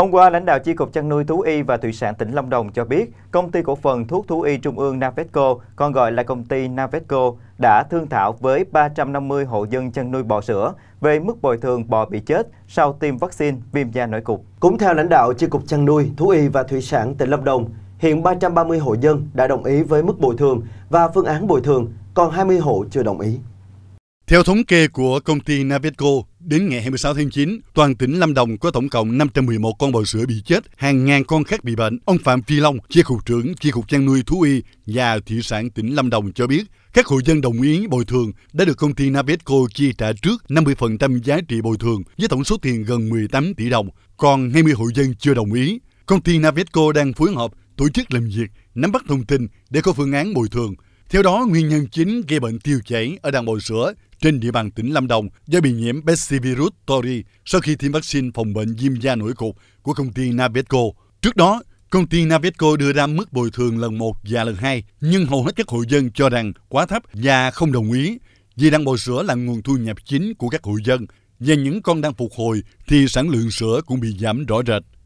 Hôm qua, lãnh đạo Chi cục chăn nuôi thú y và thủy sản tỉnh Long Đồng cho biết, công ty cổ phần thuốc thú y Trung ương Navetco, còn gọi là công ty Navetco, đã thương thảo với 350 hộ dân chăn nuôi bò sữa về mức bồi thường bò bị chết sau tiêm vaccine viêm da nổi cục. Cũng theo lãnh đạo Chi cục chăn nuôi thú y và thủy sản tỉnh Long Đồng, hiện 330 hộ dân đã đồng ý với mức bồi thường và phương án bồi thường, còn 20 hộ chưa đồng ý. Theo thống kê của công ty Nabetco, đến ngày 26 tháng 9, toàn tỉnh Lâm Đồng có tổng cộng 511 con bò sữa bị chết, hàng ngàn con khác bị bệnh. Ông Phạm Phi Long, chi cục trưởng chi cục chăn nuôi thú y và thủy sản tỉnh Lâm Đồng cho biết, các hộ dân đồng ý bồi thường đã được công ty Nabetco chi trả trước 50% giá trị bồi thường với tổng số tiền gần 18 tỷ đồng, còn 20 hộ dân chưa đồng ý. Công ty Nabetco đang phối hợp tổ chức làm việc, nắm bắt thông tin để có phương án bồi thường. Theo đó, nguyên nhân chính gây bệnh tiêu chảy ở đàn bò sữa trên địa bàn tỉnh Lâm Đồng do bị nhiễm Pestivirus tori sau khi tiêm vaccine phòng bệnh viêm da nổi cục của công ty Navesco. Trước đó, Công ty Navesco đưa ra mức bồi thường lần 1 và lần 2, nhưng hầu hết các hộ dân cho rằng quá thấp và không đồng ý, vì đang bò sữa là nguồn thu nhập chính của các hộ dân, và những con đang phục hồi thì sản lượng sữa cũng bị giảm rõ rệt.